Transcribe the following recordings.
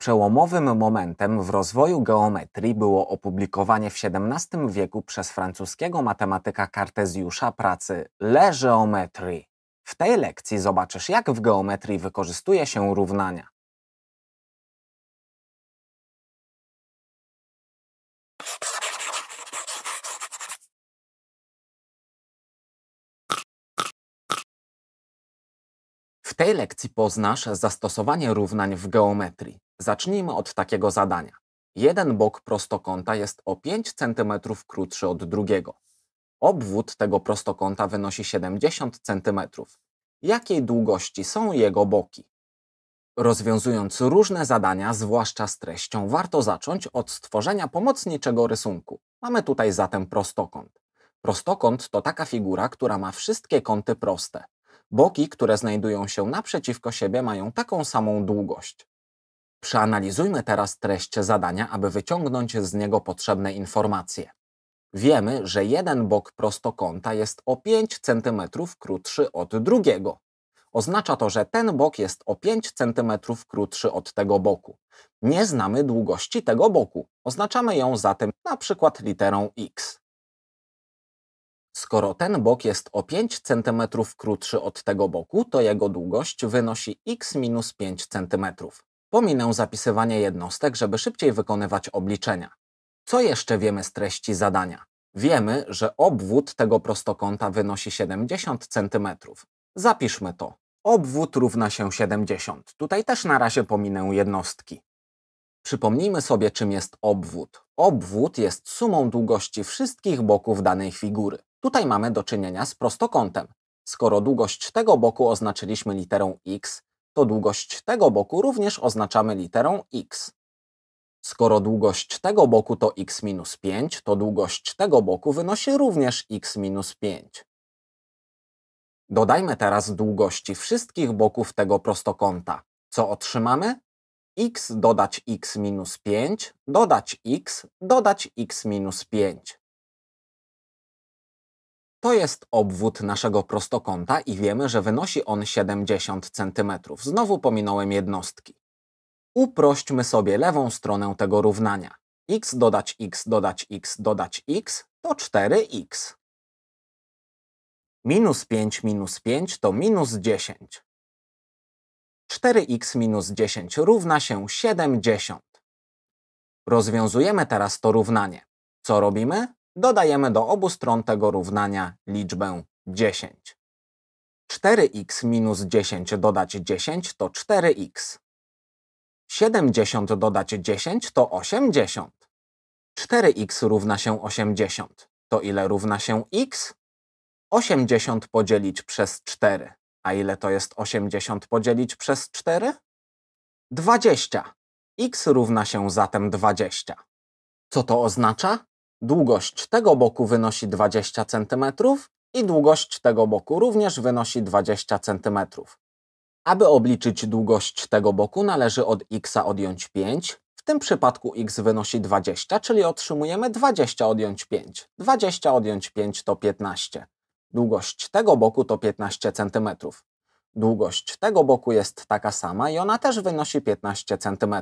Przełomowym momentem w rozwoju geometrii było opublikowanie w XVII wieku przez francuskiego matematyka Kartezjusza pracy Le Géométrie. W tej lekcji zobaczysz, jak w geometrii wykorzystuje się równania. W tej lekcji poznasz zastosowanie równań w geometrii. Zacznijmy od takiego zadania. Jeden bok prostokąta jest o 5 cm krótszy od drugiego. Obwód tego prostokąta wynosi 70 cm. Jakiej długości są jego boki? Rozwiązując różne zadania, zwłaszcza z treścią, warto zacząć od stworzenia pomocniczego rysunku. Mamy tutaj zatem prostokąt. Prostokąt to taka figura, która ma wszystkie kąty proste. Boki, które znajdują się naprzeciwko siebie, mają taką samą długość. Przeanalizujmy teraz treść zadania, aby wyciągnąć z niego potrzebne informacje. Wiemy, że jeden bok prostokąta jest o 5 cm krótszy od drugiego. Oznacza to, że ten bok jest o 5 cm krótszy od tego boku. Nie znamy długości tego boku. Oznaczamy ją zatem na przykład literą x. Skoro ten bok jest o 5 cm krótszy od tego boku, to jego długość wynosi x minus 5 cm. Pominę zapisywanie jednostek, żeby szybciej wykonywać obliczenia. Co jeszcze wiemy z treści zadania? Wiemy, że obwód tego prostokąta wynosi 70 cm. Zapiszmy to. Obwód równa się 70. Tutaj też na razie pominę jednostki. Przypomnijmy sobie, czym jest obwód. Obwód jest sumą długości wszystkich boków danej figury. Tutaj mamy do czynienia z prostokątem. Skoro długość tego boku oznaczyliśmy literą x, to długość tego boku również oznaczamy literą x. Skoro długość tego boku to x minus 5, to długość tego boku wynosi również x minus 5. Dodajmy teraz długości wszystkich boków tego prostokąta. Co otrzymamy? x dodać x minus 5, dodać x, dodać x minus 5. To jest obwód naszego prostokąta i wiemy, że wynosi on 70 cm. Znowu pominąłem jednostki. Uprośćmy sobie lewą stronę tego równania. x dodać x dodać x dodać x to 4x. Minus 5 minus 5 to minus 10. 4x minus 10 równa się 70. Rozwiązujemy teraz to równanie. Co robimy? dodajemy do obu stron tego równania liczbę 10. 4x minus 10 dodać 10 to 4x. 70 dodać 10 to 80. 4x równa się 80. To ile równa się x? 80 podzielić przez 4. A ile to jest 80 podzielić przez 4? 20. x równa się zatem 20. Co to oznacza? Długość tego boku wynosi 20 cm i długość tego boku również wynosi 20 cm. Aby obliczyć długość tego boku należy od x odjąć 5, w tym przypadku x wynosi 20, czyli otrzymujemy 20 odjąć 5. 20 odjąć 5 to 15. Długość tego boku to 15 cm. Długość tego boku jest taka sama i ona też wynosi 15 cm.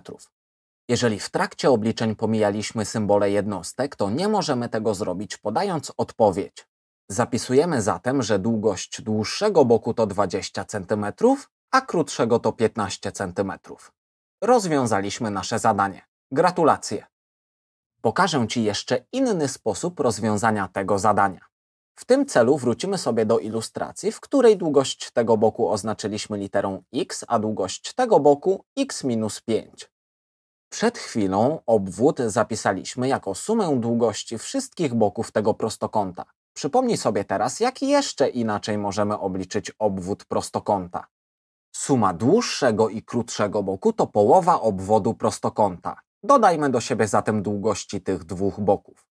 Jeżeli w trakcie obliczeń pomijaliśmy symbole jednostek, to nie możemy tego zrobić podając odpowiedź. Zapisujemy zatem, że długość dłuższego boku to 20 cm, a krótszego to 15 cm. Rozwiązaliśmy nasze zadanie. Gratulacje! Pokażę Ci jeszcze inny sposób rozwiązania tego zadania. W tym celu wrócimy sobie do ilustracji, w której długość tego boku oznaczyliśmy literą x, a długość tego boku x minus 5. Przed chwilą obwód zapisaliśmy jako sumę długości wszystkich boków tego prostokąta. Przypomnij sobie teraz, jak jeszcze inaczej możemy obliczyć obwód prostokąta. Suma dłuższego i krótszego boku to połowa obwodu prostokąta. Dodajmy do siebie zatem długości tych dwóch boków.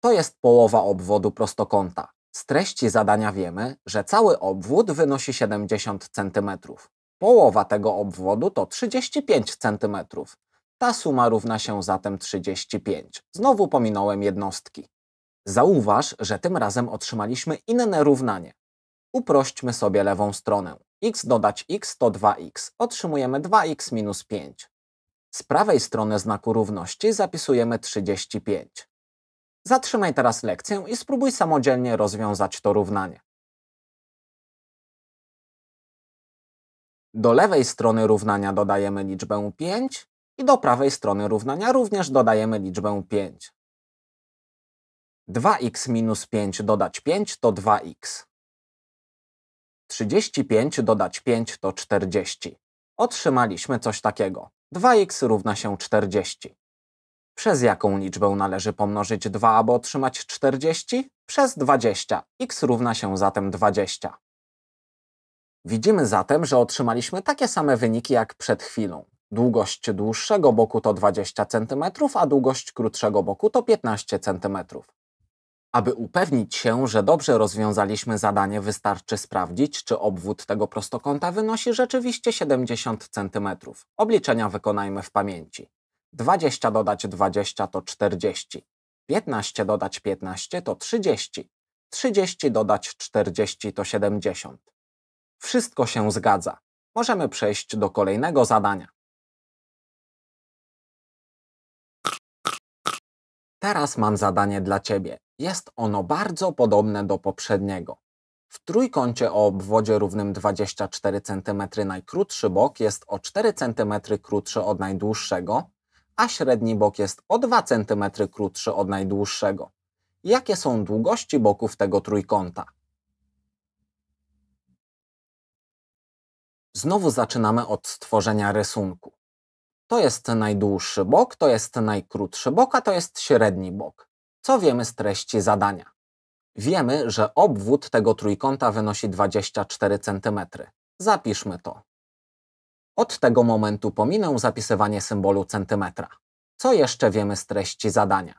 To jest połowa obwodu prostokąta. Z treści zadania wiemy, że cały obwód wynosi 70 cm. Połowa tego obwodu to 35 cm. Ta suma równa się zatem 35. Znowu pominąłem jednostki. Zauważ, że tym razem otrzymaliśmy inne równanie. Uprośćmy sobie lewą stronę. x dodać x to 2x. Otrzymujemy 2x minus 5. Z prawej strony znaku równości zapisujemy 35. Zatrzymaj teraz lekcję i spróbuj samodzielnie rozwiązać to równanie. Do lewej strony równania dodajemy liczbę 5, i do prawej strony równania również dodajemy liczbę 5. 2x minus 5 dodać 5 to 2x. 35 dodać 5 to 40. Otrzymaliśmy coś takiego. 2x równa się 40. Przez jaką liczbę należy pomnożyć 2, aby otrzymać 40? Przez 20. x równa się zatem 20. Widzimy zatem, że otrzymaliśmy takie same wyniki jak przed chwilą. Długość dłuższego boku to 20 cm, a długość krótszego boku to 15 cm. Aby upewnić się, że dobrze rozwiązaliśmy zadanie, wystarczy sprawdzić, czy obwód tego prostokąta wynosi rzeczywiście 70 cm. Obliczenia wykonajmy w pamięci. 20 dodać 20 to 40. 15 dodać 15 to 30. 30 dodać 40 to 70. Wszystko się zgadza. Możemy przejść do kolejnego zadania. Teraz mam zadanie dla Ciebie. Jest ono bardzo podobne do poprzedniego. W trójkącie o obwodzie równym 24 cm najkrótszy bok jest o 4 cm krótszy od najdłuższego, a średni bok jest o 2 cm krótszy od najdłuższego. Jakie są długości boków tego trójkąta? Znowu zaczynamy od stworzenia rysunku. To jest najdłuższy bok, to jest najkrótszy bok, a to jest średni bok. Co wiemy z treści zadania? Wiemy, że obwód tego trójkąta wynosi 24 cm. Zapiszmy to. Od tego momentu pominę zapisywanie symbolu centymetra. Co jeszcze wiemy z treści zadania?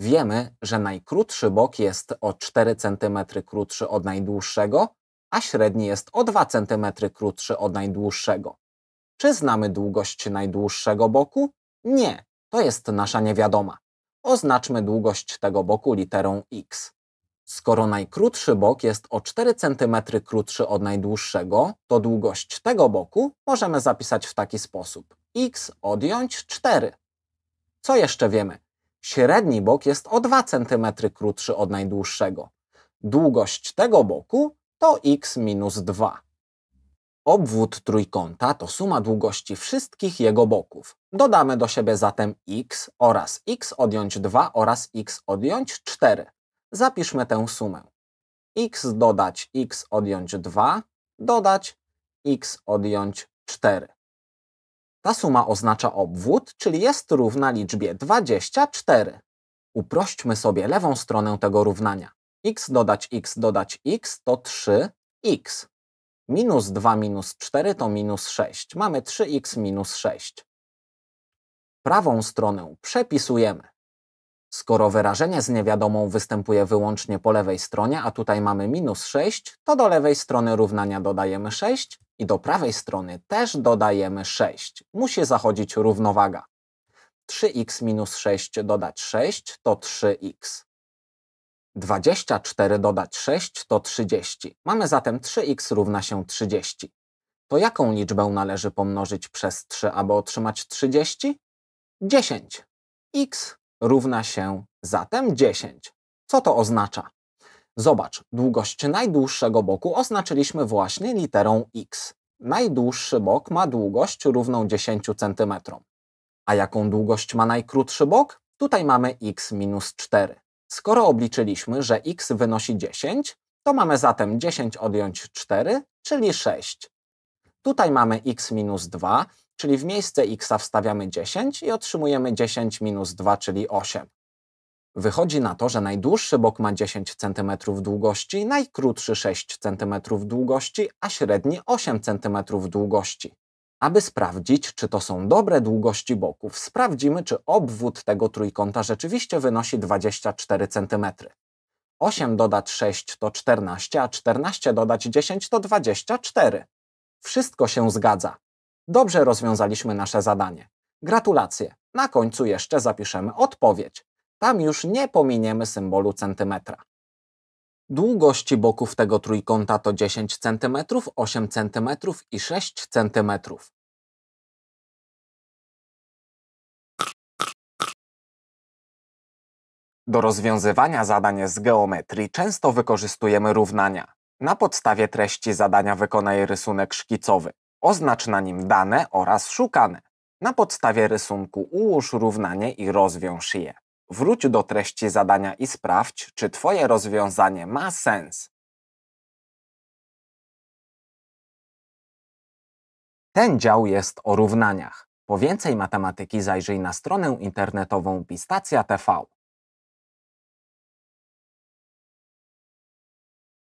Wiemy, że najkrótszy bok jest o 4 cm krótszy od najdłuższego, a średni jest o 2 cm krótszy od najdłuższego. Czy znamy długość najdłuższego boku? Nie, to jest nasza niewiadoma. Oznaczmy długość tego boku literą x. Skoro najkrótszy bok jest o 4 cm krótszy od najdłuższego, to długość tego boku możemy zapisać w taki sposób. x odjąć 4. Co jeszcze wiemy? Średni bok jest o 2 cm krótszy od najdłuższego. Długość tego boku to x minus 2. Obwód trójkąta to suma długości wszystkich jego boków. Dodamy do siebie zatem x oraz x odjąć 2 oraz x odjąć 4. Zapiszmy tę sumę. x dodać x odjąć 2 dodać x odjąć 4. Ta suma oznacza obwód, czyli jest równa liczbie 24. Uprośćmy sobie lewą stronę tego równania. x dodać x dodać x to 3x. Minus 2 minus 4 to minus 6. Mamy 3x minus 6. Prawą stronę przepisujemy. Skoro wyrażenie z niewiadomą występuje wyłącznie po lewej stronie, a tutaj mamy minus 6, to do lewej strony równania dodajemy 6 i do prawej strony też dodajemy 6. Musi zachodzić równowaga. 3x minus 6 dodać 6 to 3x. 24 dodać 6 to 30. Mamy zatem 3x równa się 30. To jaką liczbę należy pomnożyć przez 3, aby otrzymać 30? 10. x równa się zatem 10. Co to oznacza? Zobacz, długość najdłuższego boku oznaczyliśmy właśnie literą x. Najdłuższy bok ma długość równą 10 cm. A jaką długość ma najkrótszy bok? Tutaj mamy x minus 4. Skoro obliczyliśmy, że x wynosi 10, to mamy zatem 10 odjąć 4, czyli 6. Tutaj mamy x minus 2, czyli w miejsce x wstawiamy 10 i otrzymujemy 10 minus 2, czyli 8. Wychodzi na to, że najdłuższy bok ma 10 cm długości, najkrótszy 6 cm długości, a średni 8 cm długości. Aby sprawdzić, czy to są dobre długości boków, sprawdzimy, czy obwód tego trójkąta rzeczywiście wynosi 24 cm. 8 dodać 6 to 14, a 14 dodać 10 to 24. Wszystko się zgadza. Dobrze rozwiązaliśmy nasze zadanie. Gratulacje. Na końcu jeszcze zapiszemy odpowiedź. Tam już nie pominiemy symbolu centymetra. Długości boków tego trójkąta to 10 cm, 8 cm i 6 cm. Do rozwiązywania zadań z geometrii często wykorzystujemy równania. Na podstawie treści zadania wykonaj rysunek szkicowy. Oznacz na nim dane oraz szukane. Na podstawie rysunku ułóż równanie i rozwiąż je. Wróć do treści zadania i sprawdź, czy Twoje rozwiązanie ma sens. Ten dział jest o równaniach. Po więcej matematyki zajrzyj na stronę internetową Pistacja TV.